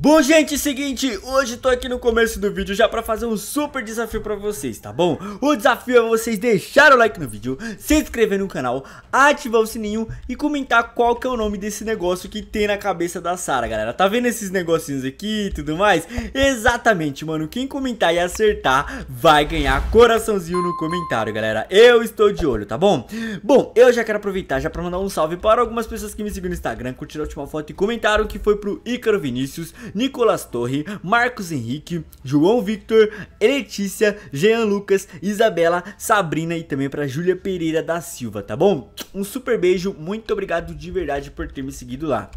Bom, gente, é seguinte, hoje tô aqui no começo do vídeo já pra fazer um super desafio pra vocês, tá bom? O desafio é vocês deixar o like no vídeo, se inscrever no canal, ativar o sininho e comentar qual que é o nome desse negócio que tem na cabeça da Sara, galera. Tá vendo esses negocinhos aqui e tudo mais? Exatamente, mano, quem comentar e acertar vai ganhar coraçãozinho no comentário, galera. Eu estou de olho, tá bom? Bom, eu já quero aproveitar já pra mandar um salve para algumas pessoas que me seguem no Instagram, curtiram a última foto e comentaram que foi pro Ícaro Vinícius... Nicolas Torre, Marcos Henrique, João Victor, Letícia, Jean Lucas, Isabela, Sabrina e também para Júlia Pereira da Silva, tá bom? Um super beijo, muito obrigado de verdade por ter me seguido lá.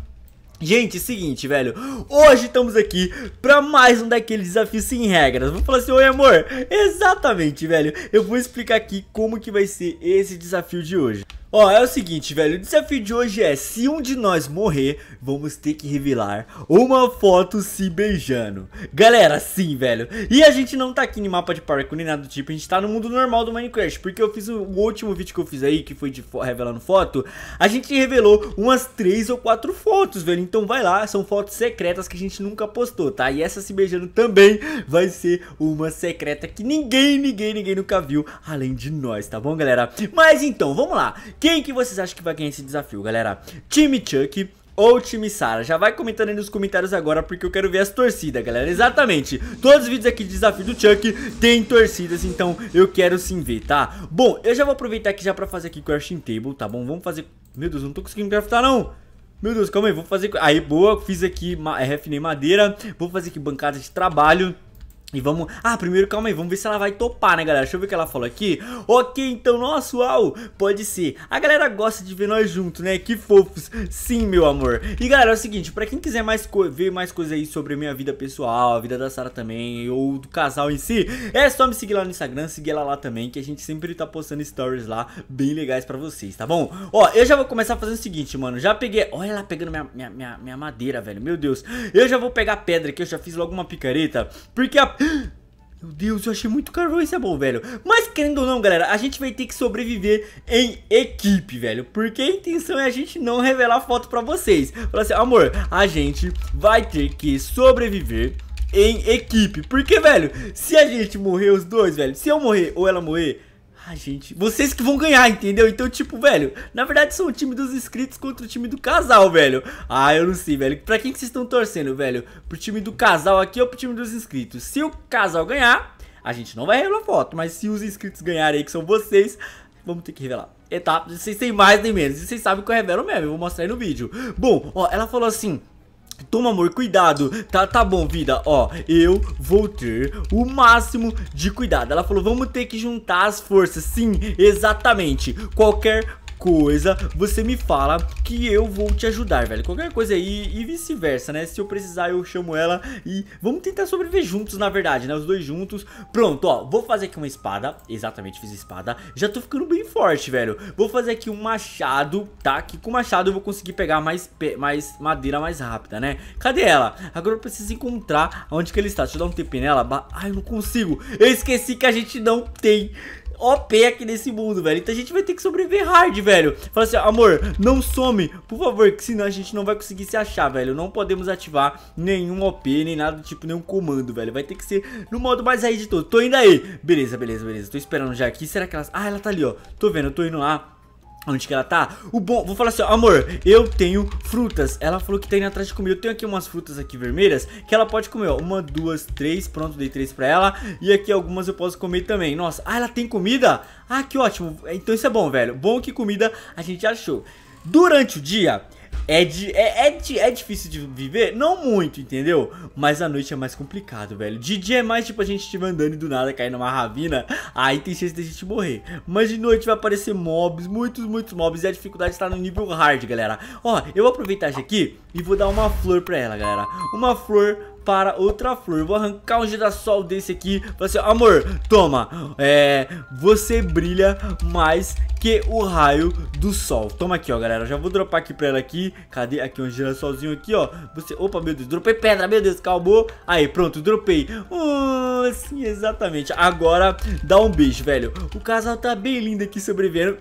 Gente, é seguinte, velho. Hoje estamos aqui pra mais um daqueles desafios sem regras. Vou falar assim, oi amor. Exatamente, velho. Eu vou explicar aqui como que vai ser esse desafio de hoje. Ó, é o seguinte, velho, o desafio de hoje é, se um de nós morrer, vamos ter que revelar uma foto se beijando. Galera, sim, velho. E a gente não tá aqui no mapa de parkour nem nada do tipo, a gente tá no mundo normal do Minecraft, porque eu fiz o, o último vídeo que eu fiz aí, que foi de fo revelando foto, a gente revelou umas 3 ou 4 fotos, velho. Então vai lá, são fotos secretas que a gente nunca postou, tá? E essa se beijando também vai ser uma secreta que ninguém, ninguém, ninguém nunca viu, além de nós, tá bom, galera? Mas então, vamos lá. Quem que vocês acham que vai ganhar esse desafio, galera? Time Chuck ou time Sara. Já vai comentando aí nos comentários agora, porque eu quero ver as torcidas, galera. Exatamente. Todos os vídeos aqui de desafio do Chuck tem torcidas, então eu quero sim ver, tá? Bom, eu já vou aproveitar aqui já pra fazer aqui crafting table, tá bom? Vamos fazer... Meu Deus, não tô conseguindo craftar, não! Meu Deus, calma aí, vou fazer... Aí, boa, fiz aqui, eh, refinei madeira, vou fazer aqui bancada de trabalho... E vamos. Ah, primeiro calma aí, vamos ver se ela vai topar, né, galera? Deixa eu ver o que ela falou aqui. Ok, então, nosso uau, pode ser. A galera gosta de ver nós juntos, né? Que fofos. Sim, meu amor. E galera, é o seguinte, pra quem quiser mais ver mais coisas aí sobre a minha vida pessoal, a vida da Sara também, ou do casal em si, é só me seguir lá no Instagram, seguir ela lá também, que a gente sempre tá postando stories lá bem legais pra vocês, tá bom? Ó, eu já vou começar fazendo o seguinte, mano. Já peguei. Olha lá pegando minha, minha, minha, minha madeira, velho. Meu Deus. Eu já vou pegar pedra aqui, eu já fiz logo uma picareta. Porque a Meu Deus, eu achei muito carvão, isso é bom, velho. Mas querendo ou não, galera, a gente vai ter que sobreviver em equipe, velho. Porque a intenção é a gente não revelar foto pra vocês. Falar assim, amor, a gente vai ter que sobreviver em equipe. Porque, velho, se a gente morrer os dois, velho, se eu morrer ou ela morrer, ah, gente, vocês que vão ganhar, entendeu? Então, tipo, velho, na verdade são o time dos inscritos contra o time do casal, velho. Ah, eu não sei, velho. Pra quem que vocês estão torcendo, velho? Pro time do casal aqui ou pro time dos inscritos? Se o casal ganhar, a gente não vai revelar foto, mas se os inscritos ganharem aí, que são vocês, vamos ter que revelar. Etapa, vocês têm mais nem menos, e vocês sabem que eu revelo mesmo, eu vou mostrar aí no vídeo. Bom, ó, ela falou assim... Tipo, toma, amor, cuidado. Tá, tá bom, vida. Ó, eu vou ter o máximo de cuidado. Ela falou, vamos ter que juntar as forças. Sim, exatamente. Qualquer coisa, você me fala que eu vou te ajudar, velho. Qualquer coisa aí e vice-versa, né? Se eu precisar, eu chamo ela e vamos tentar sobreviver juntos, na verdade, né? Os dois juntos. Pronto, ó, vou fazer aqui uma espada. Exatamente, fiz espada. Já tô ficando bem forte, velho. Vou fazer aqui um machado, tá? Que com machado eu vou conseguir pegar mais, pe mais madeira mais rápida, né? Cadê ela? Agora eu preciso encontrar onde que ele está. Deixa eu dar um TP nela. Ai, eu não consigo. Eu esqueci que a gente não tem OP aqui nesse mundo, velho. Então a gente vai ter que sobreviver hard, velho. Fala assim, amor, não some, por favor, que senão a gente não vai conseguir se achar, velho. Não podemos ativar nenhum OP, nem nada, do tipo, nenhum comando, velho. Vai ter que ser no modo mais aí de todo. Tô indo aí. Beleza, beleza, beleza. Tô esperando já aqui. Será que elas... Ah, ela tá ali, ó. Tô vendo, tô indo lá. Onde que ela tá? O bom, vou falar assim, ó, amor, eu tenho frutas. Ela falou que tá indo atrás de comer. Eu tenho aqui umas frutas aqui vermelhas que ela pode comer, ó. Uma, duas, três, pronto, dei três pra ela. E aqui algumas eu posso comer também. Nossa, ah, ela tem comida? Ah, que ótimo. Então isso é bom, velho. Bom que comida a gente achou. Durante o dia, é, de, é, é, de, é difícil de viver? Não muito, entendeu? Mas à noite é mais complicado, velho. De dia é mais tipo a gente estiver andando e do nada cair numa ravina. Aí tem chance de a gente morrer. Mas de noite vai aparecer mobs, muitos, muitos mobs. E a dificuldade está no nível hard, galera. Ó, eu vou aproveitar isso aqui e vou dar uma flor pra ela, galera. Uma flor para outra flor. Vou arrancar um girassol desse aqui. Falar assim, amor, toma. É, você brilha mais que o raio do sol. Toma aqui, ó, galera. Já vou dropar aqui pra ela aqui. Cadê? Aqui um girassolzinho aqui, ó. Você... Opa, meu Deus. Dropei pedra, meu Deus. Calmou. Aí, pronto. Dropei. Um assim, exatamente. Agora, dá um beijo, velho. O casal tá bem lindo aqui sobrevivendo.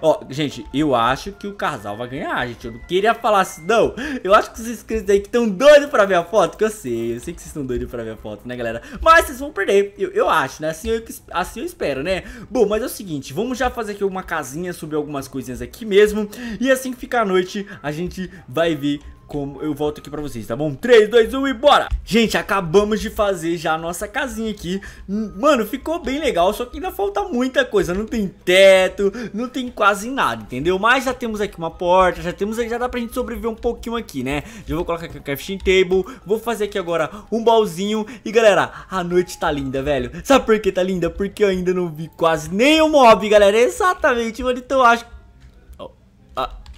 Ó, gente, eu acho que o casal vai ganhar, gente. Eu não queria falar assim, não. Eu acho que os inscritos aí que estão doidos pra ver a foto, que eu sei. Eu sei que vocês estão doidos pra ver a foto, né, galera? Mas vocês vão perder, eu, eu acho, né? Assim eu, assim eu espero, né? Bom, mas é o seguinte, vamos já fazer aqui uma casinha, subir algumas coisinhas aqui mesmo. E assim que ficar a noite, a gente vai ver como eu volto aqui pra vocês, tá bom? 3, 2, 1 e bora! Gente, acabamos de fazer já a nossa casinha aqui. Hum, mano, ficou bem legal, só que ainda falta muita coisa. Não tem teto, não tem quase nada, entendeu? Mas já temos aqui uma porta, já temos já dá pra gente sobreviver um pouquinho aqui, né? Já vou colocar aqui o crafting table, vou fazer aqui agora um baúzinho. E galera, a noite tá linda, velho. Sabe por que tá linda? Porque eu ainda não vi quase nenhum mob, galera. Exatamente, mano. Então eu acho que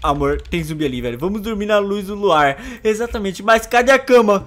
Amor, tem zumbi ali, velho. Vamos dormir na luz do luar. Exatamente, mas cadê a cama?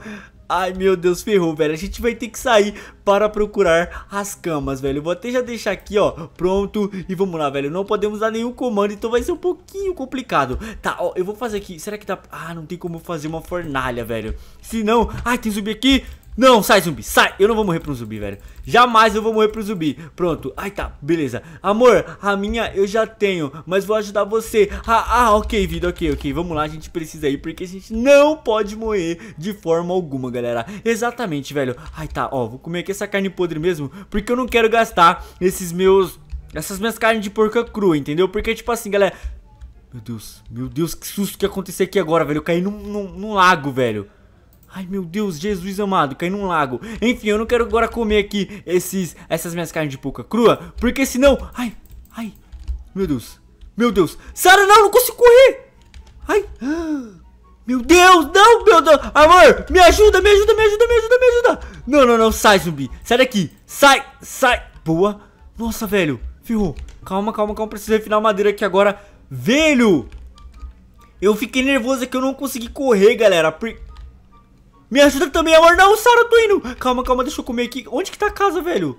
Ai, meu Deus, ferrou, velho. A gente vai ter que sair para procurar as camas, velho. vou até já deixar aqui, ó, pronto. E vamos lá, velho. Não podemos dar nenhum comando, então vai ser um pouquinho complicado. Tá, ó, eu vou fazer aqui. Será que dá... Ah, não tem como fazer uma fornalha, velho. Se não... Ai, tem zumbi aqui. Não, sai zumbi, sai. Eu não vou morrer pra um zumbi, velho. Jamais eu vou morrer um zumbi. Pronto. Ai, tá. Beleza. Amor, a minha eu já tenho, mas vou ajudar você. Ah, ah, ok, vida, ok, ok. Vamos lá, a gente precisa ir, porque a gente não pode morrer de forma alguma, galera. Exatamente, velho. Ai, tá, ó, vou comer aqui essa carne podre mesmo, porque eu não quero gastar esses meus... Essas minhas carnes de porca crua, entendeu? Porque, tipo assim, galera... Meu Deus, meu Deus, que susto que aconteceu aqui agora, velho. Eu caí num, num, num lago, velho. Ai, meu Deus, Jesus amado, caí num lago. Enfim, eu não quero agora comer aqui esses, essas minhas carnes de pouca crua, porque senão... Ai, ai, meu Deus, meu Deus. Sara, não, não consigo correr. Ai, meu Deus, não, meu Deus. Amor, me ajuda, me ajuda, me ajuda, me ajuda, me ajuda. Não, não, não, sai, zumbi. Sai daqui, sai, sai. Boa. Nossa, velho, ferrou. Calma, calma, calma, preciso refinar madeira aqui agora. Velho, eu fiquei nervoso é que eu não consegui correr, galera, porque... Me ajuda também, amor. Não, Sara, tô indo. Calma, calma, deixa eu comer aqui. Onde que tá a casa, velho?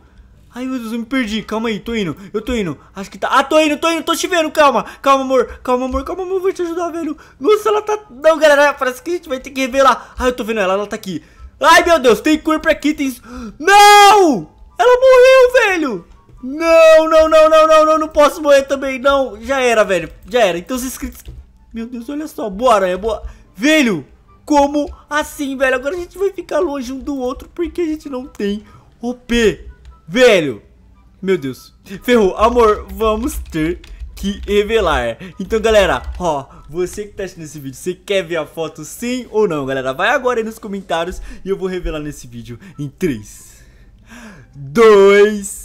Ai, meu Deus, eu me perdi. Calma aí, tô indo. Eu tô indo. Acho que tá. Ah, tô indo, tô indo, tô te vendo. Calma, calma, amor. Calma, amor, calma, amor. Vou te ajudar, velho. Nossa, ela tá. Não, galera, parece que a gente vai ter que revelar. Ai, ah, eu tô vendo ela, ela tá aqui. Ai, meu Deus, tem corpo aqui, tem. Não! Ela morreu, velho! Não, não, não, não, não, não, não posso morrer também, não. Já era, velho. Já era. Então os inscritos. Meu Deus, olha só. Bora, é boa. Velho, como assim, velho? Agora a gente vai ficar longe um do outro porque a gente não tem OP. Velho, meu Deus. Ferrou, amor, vamos ter que revelar. Então, galera, ó, você que tá assistindo esse vídeo, você quer ver a foto sim ou não, galera? Vai agora aí nos comentários e eu vou revelar nesse vídeo em 3, 2,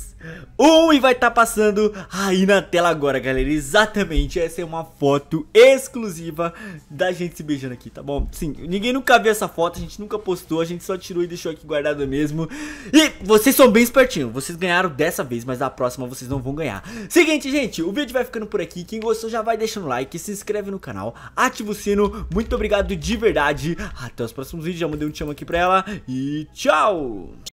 um e vai estar tá passando aí na tela agora, galera. Exatamente, essa é uma foto exclusiva da gente se beijando aqui, tá bom? Sim, ninguém nunca viu essa foto, a gente nunca postou, a gente só tirou e deixou aqui guardado mesmo. E vocês são bem espertinhos, vocês ganharam dessa vez, mas na próxima vocês não vão ganhar. Seguinte, gente, o vídeo vai ficando por aqui. Quem gostou já vai deixando like, se inscreve no canal, ativa o sino. Muito obrigado de verdade. Até os próximos vídeos, já mandei um tchau aqui pra ela e tchau!